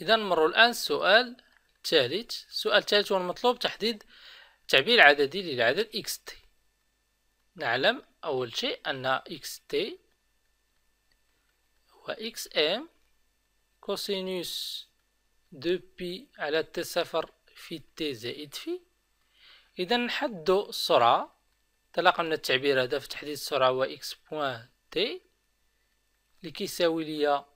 إذا نمر الآن السؤال الثالث السؤال الثالث والمطلوب تحديد تعبير عددي للعدد xt نعلم أول شيء أن xt هو xm كوسينوس 2 بي على تي صفر في تي زائد في إذا نحدو السرعة من التعبير هذا في تحديد السرعة هو إكس بوان تي اللي كيساوي ليا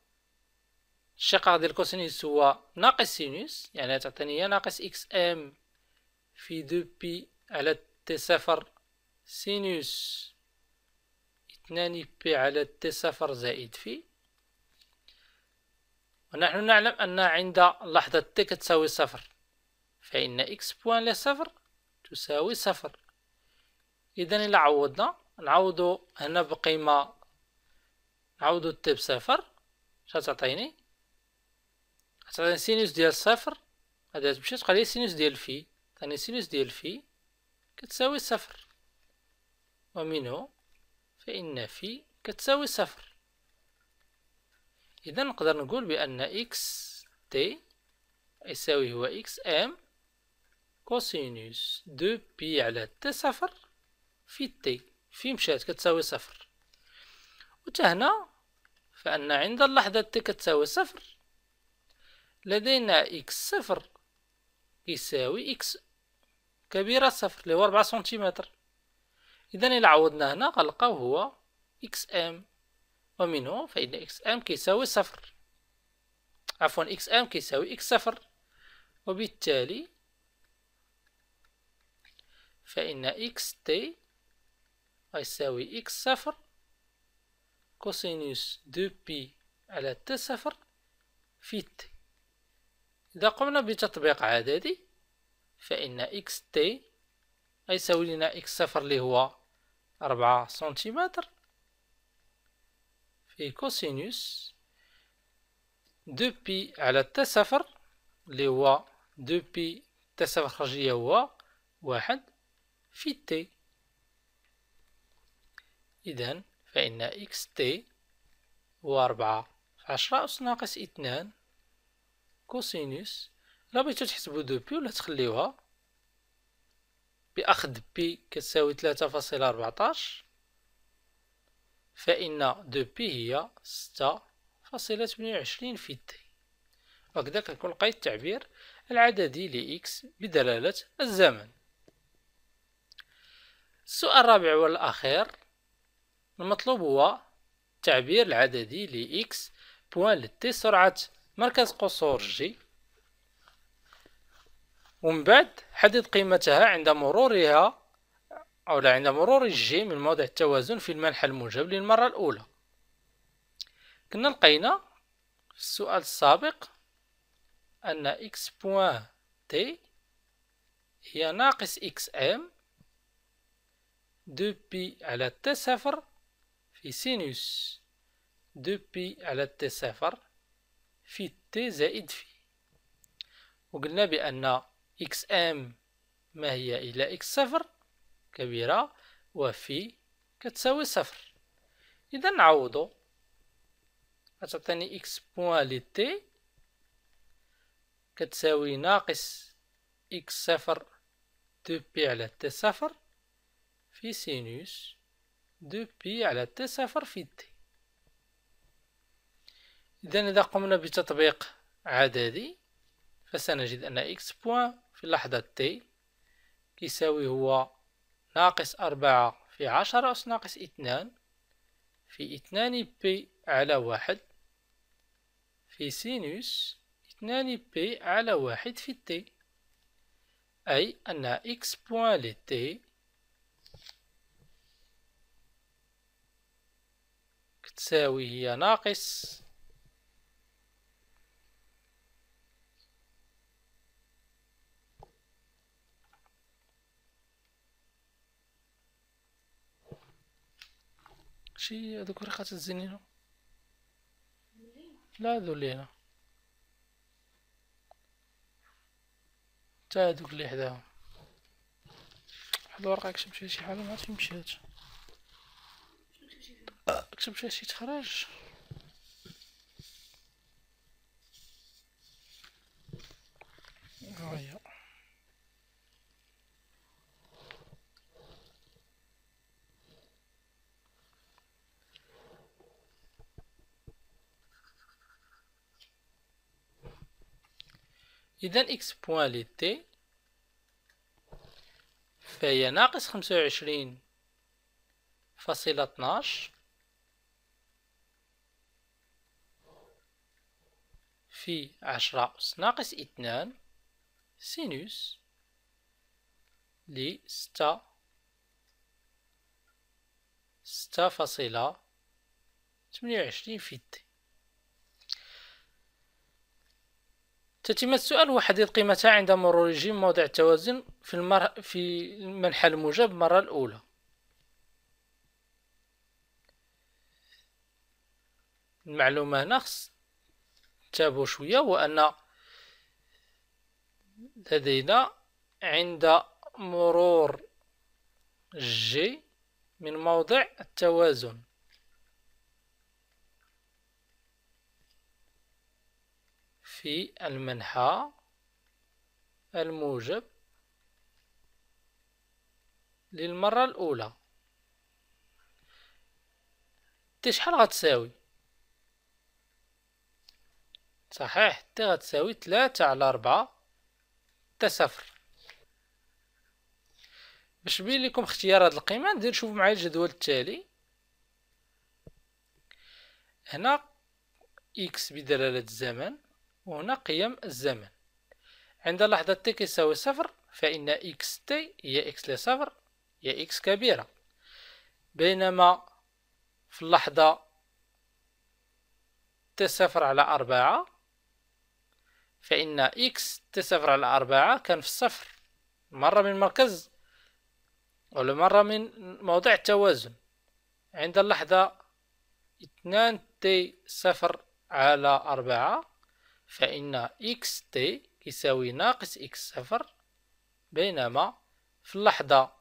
الشقة ديال الكوسينوس هو ناقص سينوس يعني تعطيني ناقص اكس ام في دو بي على تي صفر سينوس اثنان بي على تي صفر زائد في ونحن نعلم أن عند لحظة تي كتساوي صفر فإن إكس بوان لصفر تساوي صفر إذا إلا عوضنا نعوضو هنا بقيمة نعوضو تي بصفر تعطيني ثاني سينوس ديال صفر غادي تمشي تقرا لي سينوس ديال في ثاني سينوس ديال في كتساوي صفر ومنه فإن في كتساوي صفر إذا نقدر نقول بأن إكس تي يساوي هو إكس أم كوسينوس دو بي على تي صفر في تي في مشات كتساوي صفر وتهنا فأن عند اللحظة تي كتساوي صفر لدينا إكس صفر يساوي إكس كبيرة صفر اللي هو ربعة سنتيمتر إذا إلا عوضنا هنا غنلقاو هو إكس أم ومنه فإن إكس أم كيساوي صفر عفوا إكس أم كيساوي إكس صفر وبالتالي فإن إكس تي غيساوي إكس صفر كوسينوس دو بي على تي صفر في تي إذا قمنا بتطبيق عددي فإن إكس تي يساوي لنا إكس صفر اللي هو أربعة سنتيمتر في كوسينوس دو بي على تا صفر اللي هو دو بي تا صفر خارجية لي هو واحد في تي إذن فإن إكس تي هو أربعة في عشرة أس ناقص اثنان كوسينوس لا بغيتو تحسبو دو بي ولا تخليوها بأخذ بي كتساوي ثلاثة فاصلة أربعتاش فإن دو بي هي ستة فاصلة تمنية وعشرين في تي وهكذا كنكون لقيت التعبير العددي لإكس بدلالة الزمن السؤال الرابع والأخير المطلوب هو التعبير العددي لإكس بوان لتي سرعة مركز قصور جي ومن بعد حدد قيمتها عند مرورها أو عند مرور الجي من موضع التوازن في المنحى الموجب للمرة الأولى كنا لقينا في السؤال السابق أن إكس بوان تي هي ناقص إكس إم دو بي على تي صفر في سينوس دو بي على تي صفر في تي زائد في وقلنا بأن إكس أم ما هي إلى إكس صفر كبيرة وفي كتساوي صفر إذا نعوضو غتعطيني إكس بوان لي تي كتساوي ناقص إكس صفر دو بي على تي صفر في سينوس دو بي على تي صفر في تي إذا إذا قمنا بتطبيق عددي فسنجد أن x بوان في اللحظة t يساوي هو ناقص أربعة في عشرة أس ناقص اثنان في اثنان بي على واحد في سينوس اثنان بي على واحد في تي أي أن إكس بوان لتي تساوي هي ناقص شي هذوك الريقات الزنينة لا هذو اللي هنا تا هذوك اللي حداهم واحد الورقة كتبت فيها شي حاجة معرفتش مشات كتبت فيها شي تخرج yeah. إذا إكس بوان لي تي فهي ناقص خمسة وعشرين فاصلة اتناش في عشرة أس ناقص اثنان سينوس لستة ستة فاصلة تمنية وعشرين في تي تتم السؤال هو قيمتها عند مرور رجيم موضع التوازن في, المر... في المنحى الموجب المرة الأولى المعلومة هنا خص نتابعو شوية هو أن لدينا عند مرور جي من موضع التوازن في المنحى الموجب للمرة الأولى تي شحال غتساوي صحيح تي غتساوي تلاتة على ربعة تا صفر باش نبين لكم اختيار هاد القيمة ندير شوفو معايا الجدول التالي هنا إكس بدلالة الزمن وهنا قيم الزمن عند لحظة t كيساوي صفر فإن x t هي x لصفر هي x كبيرة بينما في اللحظة t صفر على أربعة فإن x t صفر على أربعة كان في الصفر مرة من مركز ولا مرة من موضع التوازن عند اللحظة اتنان تي صفر على أربعة فإن إكس تي يساوي ناقص إكس صفر بينما في اللحظة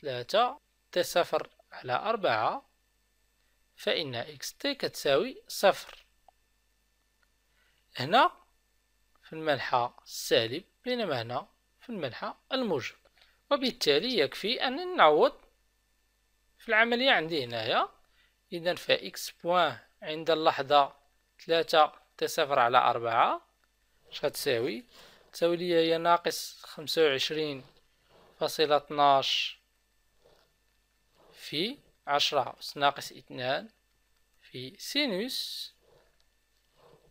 ثلاثة t صفر على أربعة فإن إكس تي كتساوي صفر هنا في المنحى السالب بينما هنا في المنحى الموجب وبالتالي يكفي أن نعوض في العملية عندي هنايا إذا فإكس بوان عند اللحظة ثلاثة تا صفر على أربعة اش غتساوي تساوي ليا هي ناقص خمسة وعشرين فاصلة اتناش في عشرة أس ناقص اثنان في سينوس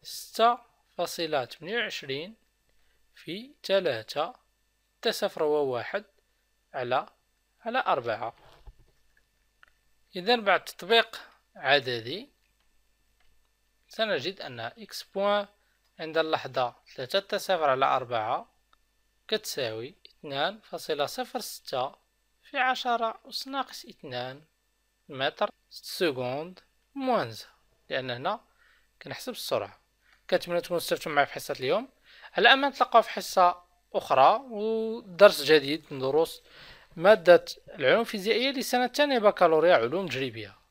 ستة فاصلة تمنية وعشرين في تلاتة تا صفر واحد على على أربعة إذا بعد تطبيق عددي سنجد أن x بوان عند اللحظة ثلاثة صفر على أربعة كتساوي اثنان فاصلة صفر ستة في عشرة أس ناقص اثنان متر سكوند موانز لأن هنا كنحسب السرعة كنتمنى تكونوا استفدتم معي في حصة اليوم على أمان نتلاقاو في حصة أخرى ودرس جديد من دروس مادة العلوم الفيزيائية لسنة الثانية بكالوريا علوم تجريبية